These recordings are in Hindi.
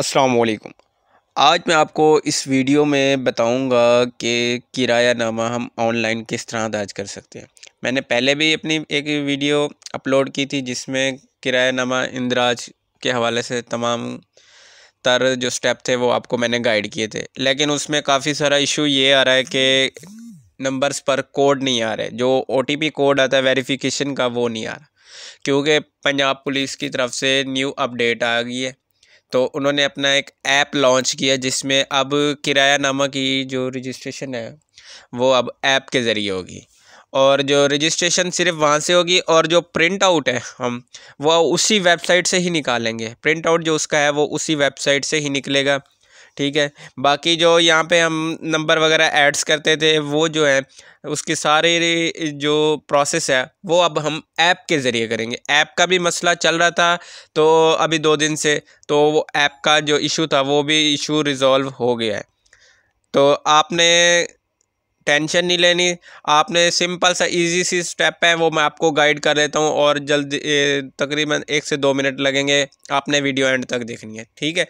अस्सलाम वालेकुम आज मैं आपको इस वीडियो में बताऊंगा कि किराया नामा हम ऑनलाइन किस तरह दर्ज कर सकते हैं मैंने पहले भी अपनी एक वीडियो अपलोड की थी जिसमें किराया नामा इंदराज के हवाले से तमाम तर जो स्टेप थे वो आपको मैंने गाइड किए थे लेकिन उसमें काफ़ी सारा इशू ये आ रहा है कि नंबर्स पर कोड नहीं आ रहे जो ओ कोड आता है वेरीफ़िकेशन का वो नहीं आ रहा क्योंकि पंजाब पुलिस की तरफ से न्यू अपडेट आ गई है तो उन्होंने अपना एक ऐप लॉन्च किया जिसमें अब किराया नामा की जो रजिस्ट्रेशन है वो अब ऐप के ज़रिए होगी और जो रजिस्ट्रेशन सिर्फ वहाँ से होगी और जो प्रिंट आउट है हम वो उसी वेबसाइट से ही निकालेंगे प्रिंट आउट जो उसका है वो उसी वेबसाइट से ही निकलेगा ठीक है बाकी जो यहाँ पे हम नंबर वगैरह ऐड्स करते थे वो जो है उसकी सारी जो प्रोसेस है वो अब हम ऐप के ज़रिए करेंगे ऐप का भी मसला चल रहा था तो अभी दो दिन से तो वो ऐप का जो इशू था वो भी इशू रिज़ॉल्व हो गया है तो आपने टेंशन नहीं लेनी आपने सिंपल सा इजी सी स्टेप है वो मैं आपको गाइड कर देता हूँ और जल्द तकरीबन एक से दो मिनट लगेंगे आपने वीडियो एंड तक देखनी है ठीक है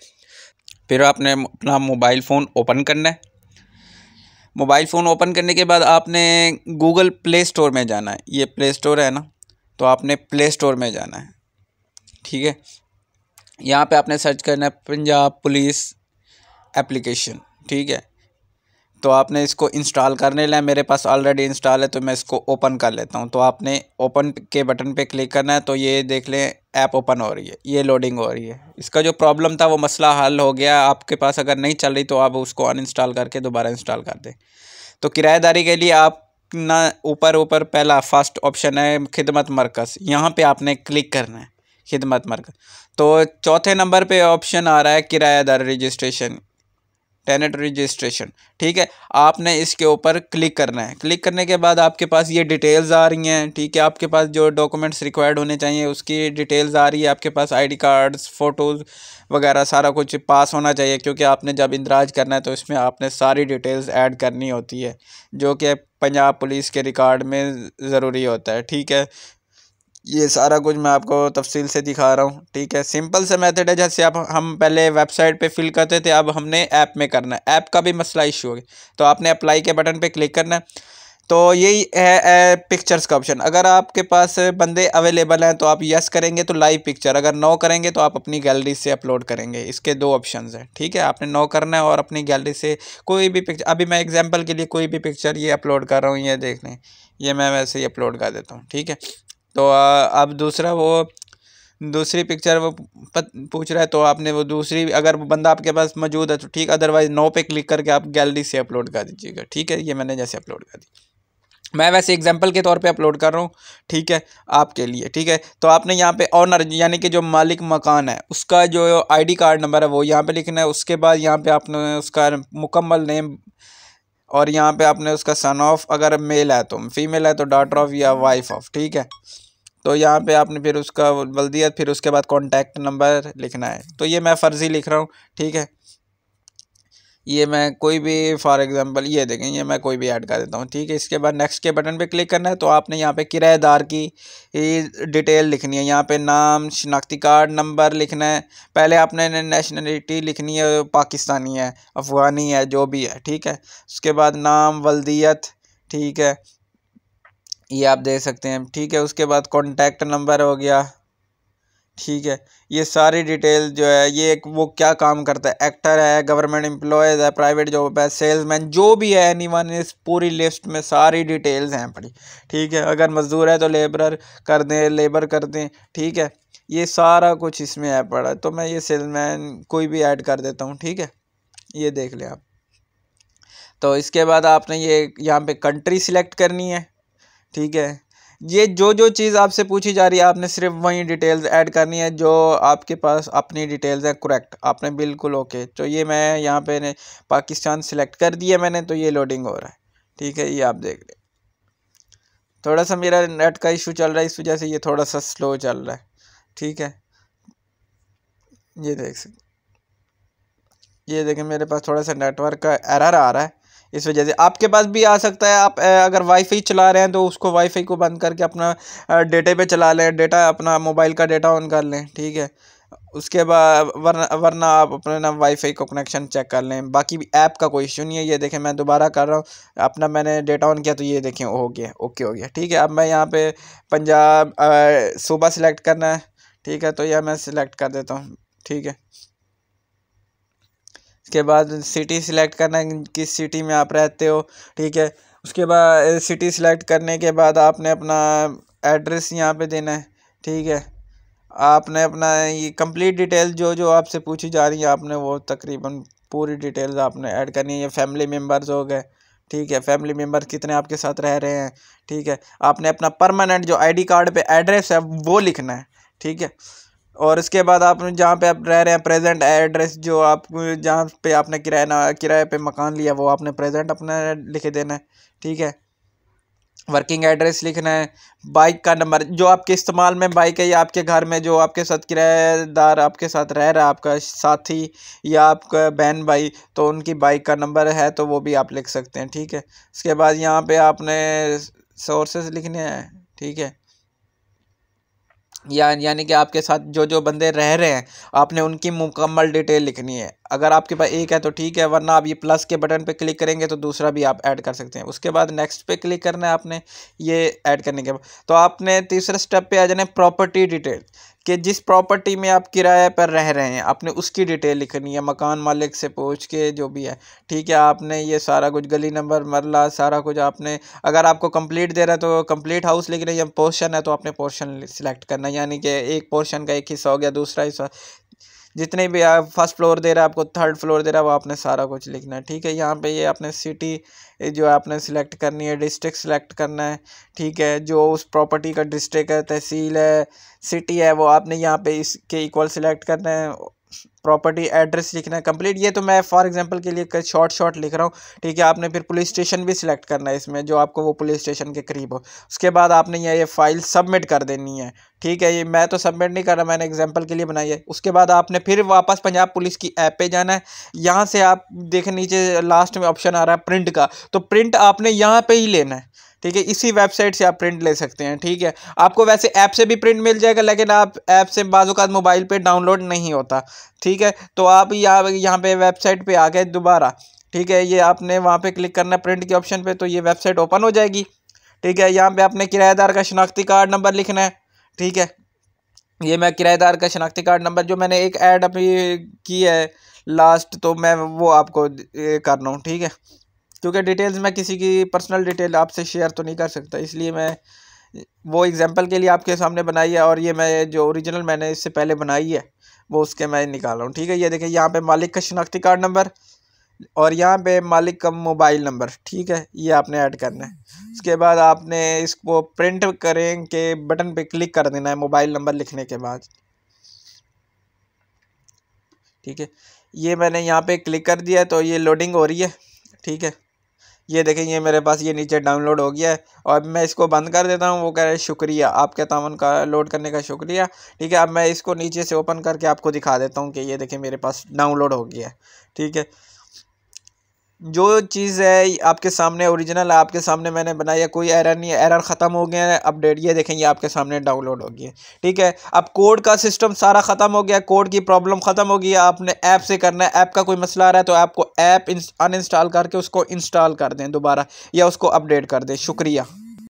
फिर आपने अपना मोबाइल फ़ोन ओपन करना है मोबाइल फ़ोन ओपन करने के बाद आपने गूगल प्ले स्टोर में जाना है ये प्ले स्टोर है ना तो आपने प्ले स्टोर में जाना है ठीक है यहाँ पे आपने सर्च करना है पंजाब पुलिस एप्लीकेशन ठीक है तो आपने इसको इंस्टॉल करने लिया मेरे पास ऑलरेडी इंस्टॉल है तो मैं इसको ओपन कर लेता हूँ तो आपने ओपन के बटन पे क्लिक करना है तो ये देख लें ऐप ओपन हो रही है ये लोडिंग हो रही है इसका जो प्रॉब्लम था वो मसला हल हो गया आपके पास अगर नहीं चल रही तो आप उसको इंस्टॉल करके दोबारा इंस्टॉल कर दें तो किराएदारी के लिए आप ना ऊपर ऊपर पहला फर्स्ट ऑप्शन है खिदमत मरकज़ यहाँ पर आपने क्लिक करना है खिदमत मरकज़ तो चौथे नंबर पे ऑप्शन आ रहा है किराएदार रजिस्ट्रेशन टेनेट रजिस्ट्रेशन ठीक है आपने इसके ऊपर क्लिक करना है क्लिक करने के बाद आपके पास ये डिटेल्स आ रही हैं ठीक है आपके पास जो डॉक्यूमेंट्स रिक्वायर्ड होने चाहिए उसकी डिटेल्स आ रही है आपके पास आईडी कार्ड्स फ़ोटोज़ वगैरह सारा कुछ पास होना चाहिए क्योंकि आपने जब इंदराज करना है तो इसमें आपने सारी डिटेल्स ऐड करनी होती है जो कि पंजाब पुलिस के रिकॉर्ड में ज़रूरी होता है ठीक है ये सारा कुछ मैं आपको तफसील से दिखा रहा हूँ ठीक है सिंपल सा मेथड है जैसे आप हम पहले वेबसाइट पे फिल करते थे अब हमने ऐप में करना है ऐप का भी मसला इशू हो गया तो आपने अप्लाई के बटन पे क्लिक करना है तो यही है पिक्चर्स का ऑप्शन अगर आपके पास बंदे अवेलेबल हैं तो आप यस करेंगे तो लाइव पिक्चर अगर नो करेंगे तो आप अपनी गैलरी से अपलोड करेंगे इसके दो ऑप्शन हैं ठीक है आपने नो करना है और अपनी गैलरी से कोई भी पिक्चर अभी मैं एग्जाम्पल के लिए कोई भी पिक्चर ये अपलोड कर रहा हूँ ये देख लें ये मैं वैसे ही अपलोड कर देता हूँ ठीक है तो अब दूसरा वो दूसरी पिक्चर वो पूछ रहा है तो आपने वो दूसरी अगर बंदा आपके पास मौजूद है तो ठीक अदरवाइज़ नो पे क्लिक करके आप गैलरी से अपलोड कर दीजिएगा ठीक है ये मैंने जैसे अपलोड कर दी मैं वैसे एग्जाम्पल के तौर पे अपलोड कर रहा हूँ ठीक है आपके लिए ठीक है तो आपने यहाँ पे ऑनर यानी कि जो मालिक मकान है उसका जो आईडी कार्ड नंबर है वो यहाँ पे लिखना है उसके बाद यहाँ पे आपने उसका मुकम्मल नेम और यहाँ पे आपने उसका सन ऑफ अगर मेल है तो फीमेल है तो डॉटर ऑफ या वाइफ ऑफ ठीक है तो यहाँ पे आपने फिर उसका बल्दियत फिर उसके बाद कॉन्टैक्ट नंबर लिखना है तो ये मैं फ़र्ज़ी लिख रहा हूँ ठीक है ये मैं कोई भी फॉर एग्जांपल ये देखें ये मैं कोई भी ऐड कर देता हूँ ठीक है इसके बाद नेक्स्ट के बटन पे क्लिक करना है तो आपने यहाँ पे किराएदार की डिटेल लिखनी है यहाँ पे नाम शिनाख्ती कार्ड नंबर लिखना है पहले आपने नेशनलिटी लिखनी है पाकिस्तानी है अफ़गानी है जो भी है ठीक है उसके बाद नाम वल्दियत ठीक है ये आप देख सकते हैं ठीक है उसके बाद कॉन्टैक्ट नंबर हो गया ठीक है ये सारी डिटेल जो है ये एक वो क्या काम करता है एक्टर है गवर्नमेंट एम्प्लॉयज़ है प्राइवेट जॉब है सेल्समैन जो भी है एनी वन इस पूरी लिस्ट में सारी डिटेल्स हैं पड़ी ठीक है अगर मज़दूर है तो लेबर कर दें लेबर कर दें ठीक है ये सारा कुछ इसमें है पड़ा तो मैं ये सेल्समैन कोई भी ऐड कर देता हूँ ठीक है ये देख लें आप तो इसके बाद आपने ये यहाँ पर कंट्री सिलेक्ट करनी है ठीक है ये जो जो चीज़ आपसे पूछी जा रही है आपने सिर्फ वही डिटेल्स ऐड करनी है जो आपके पास अपनी डिटेल्स हैं करेक्ट आपने बिल्कुल ओके तो ये मैं यहाँ पे पाकिस्तान सिलेक्ट कर दिया मैंने तो ये लोडिंग हो रहा है ठीक है ये आप देख लें थोड़ा सा मेरा नेट का इशू चल रहा है इस वजह से ये थोड़ा सा स्लो चल रहा है ठीक है ये देख सकते ये देखें मेरे पास थोड़ा सा नेटवर्क का एरर आ रहा है इस वजह से आपके पास भी आ सकता है आप अगर वाईफाई चला रहे हैं तो उसको वाईफाई को बंद करके अपना डेटे पे चला लें डेटा अपना मोबाइल का डेटा ऑन कर लें ठीक है उसके बाद वरना वरना आप अपने ना वाईफाई को कनेक्शन चेक कर लें बाकी ऐप का कोई इशू नहीं है ये देखें मैं दोबारा कर रहा हूँ अपना मैंने डेटा ऑन किया तो ये देखें हो गया ओके हो गया ठीक है अब मैं यहाँ पे पंजाब सूबा सिलेक्ट करना है ठीक है तो यह मैं सिलेक्ट कर देता हूँ ठीक है उसके बाद सिटी सिलेक्ट करना है किस सिटी में आप रहते हो ठीक है उसके बाद सिटी सिलेक्ट करने के बाद आपने अपना एड्रेस यहाँ पे देना है ठीक है आपने अपना ये कंप्लीट डिटेल जो जो आपसे पूछी जा रही है आपने वो तकरीबन पूरी डिटेल्स आपने ऐड करनी है ये फैमिली मेम्बर्स हो गए ठीक है फैमिली मेम्बर कितने आपके साथ रह रहे हैं ठीक है आपने अपना परमानेंट जो आईडी कार्ड पे एड्रेस है वो लिखना है ठीक है और इसके बाद आप जहाँ पे आप रह रहे हैं प्रेजेंट एड्रेस जो आप जहाँ पे आपने किराया ना किराए पे मकान लिया वो आपने प्रेजेंट अपना लिख देना है ठीक है वर्किंग एड्रेस लिखना है बाइक का नंबर जो आपके इस्तेमाल में बाइक है या आपके घर में जो आपके साथ किराएदार आपके साथ रह रहा है आपका साथी या आपका बहन भाई तो उनकी बाइक का नंबर है तो वो भी आप लिख सकते हैं ठीक है इसके बाद यहाँ पर आपने सोर्सेज लिखने हैं ठीक है या यानी कि आपके साथ जो जो बंदे रह रहे हैं आपने उनकी मुकम्मल डिटेल लिखनी है अगर आपके पास एक है तो ठीक है वरना आप ये प्लस के बटन पे क्लिक करेंगे तो दूसरा भी आप ऐड कर सकते हैं उसके बाद नेक्स्ट पे क्लिक करना है आपने ये ऐड करने के बाद तो आपने तीसरे स्टेप पे आ जाना है प्रॉपर्टी डिटेल कि जिस प्रॉपर्टी में आप किराए पर रह रहे हैं आपने उसकी डिटेल लिखनी है मकान मालिक से पूछ के जो भी है ठीक है आपने ये सारा कुछ गली नंबर मरला सारा कुछ आपने अगर आपको कंप्लीट दे रहा है तो कंप्लीट हाउस लिख रहे हैं पोर्शन है तो आपने पोर्शन सिलेक्ट करना यानी कि एक पोर्शन का एक हिस्सा हो गया दूसरा हिस्सा जितने भी आप फर्स्ट फ्लोर दे रहा है आपको थर्ड फ्लोर दे रहा है वो आपने सारा कुछ लिखना है ठीक है यहाँ पे ये आपने सिटी जो आपने सिलेक्ट करनी है डिस्ट्रिक्ट सिलेक्ट करना है ठीक है जो उस प्रॉपर्टी का डिस्ट्रिक्ट है तहसील है सिटी है वो आपने यहाँ पे इसके इक्वल सिलेक्ट करना है प्रॉपर्टी एड्रेस लिखना है कंप्लीट ये तो मैं फॉर एग्जांपल के लिए शॉर्ट शॉर्ट लिख रहा हूँ ठीक है आपने फिर पुलिस स्टेशन भी सिलेक्ट करना है इसमें जो आपको वो पुलिस स्टेशन के करीब हो उसके बाद आपने यह ये फाइल सबमिट कर देनी है ठीक है ये मैं तो सबमिट नहीं कर रहा मैंने एग्जाम्पल के लिए बनाई है उसके बाद आपने फिर वापस पंजाब पुलिस की ऐप पर जाना है यहाँ से आप देखें नीचे लास्ट में ऑप्शन आ रहा है प्रिंट का तो प्रिंट आपने यहाँ पर ही लेना है ठीक है इसी वेबसाइट से आप प्रिंट ले सकते हैं ठीक है आपको वैसे ऐप से भी प्रिंट मिल जाएगा लेकिन आप ऐप से बाज़ात मोबाइल पे डाउनलोड नहीं होता ठीक है तो आप यहाँ यहाँ पे वेबसाइट पे आ गए दोबारा ठीक है ये आपने वहाँ पे क्लिक करना प्रिंट के ऑप्शन पे तो ये वेबसाइट ओपन हो जाएगी ठीक है यहाँ पर आपने किराएदार का शनाख्ती कार्ड नंबर लिखना है ठीक है ये मैं किराएदार का शनाख्ती कार्ड नंबर जो मैंने एक ऐड अभी की है लास्ट तो मैं वो आपको कर रहा हूँ ठीक है क्योंकि डिटेल्स मैं किसी की पर्सनल डिटेल आपसे शेयर तो नहीं कर सकता इसलिए मैं वो एग्ज़ाम्पल के लिए आपके सामने बनाई है और ये मैं जो ओरिजिनल मैंने इससे पहले बनाई है वो उसके मैं निकाल रहा हूँ ठीक है ये देखिए यहाँ पे मालिक का शनाख्ती कार्ड नंबर और यहाँ पे मालिक का मोबाइल नंबर ठीक है ये आपने ऐड करना है उसके बाद आपने इसको प्रिंट करें के बटन पे क्लिक कर देना है मोबाइल नंबर लिखने के बाद ठीक है ये मैंने यहाँ पे क्लिक कर दिया तो ये लोडिंग हो रही है ठीक है ये देखें ये मेरे पास ये नीचे डाउनलोड हो गया है और अब मैं इसको बंद कर देता हूँ वो कह रहे हैं शुक्रिया आपके तावन का लोड करने का शुक्रिया ठीक है अब मैं इसको नीचे से ओपन करके आपको दिखा देता हूँ कि ये देखें मेरे पास डाउनलोड हो गया है ठीक है जो चीज़ है आपके सामने ओरिजिनल आपके सामने मैंने बनाया कोई एरर नहीं है एरर ख़त्म हो गया है अपडेट ये देखें ये आपके सामने डाउनलोड हो गया ठीक है अब कोड का सिस्टम सारा ख़त्म हो गया कोड की प्रॉब्लम ख़त्म हो गई आपने ऐप से करना है ऐप का कोई मसला आ रहा है तो आपको ऐप अनइंस्टॉल करके उसको इंस्टॉल कर दें दोबारा या उसको अपडेट कर दें शुक्रिया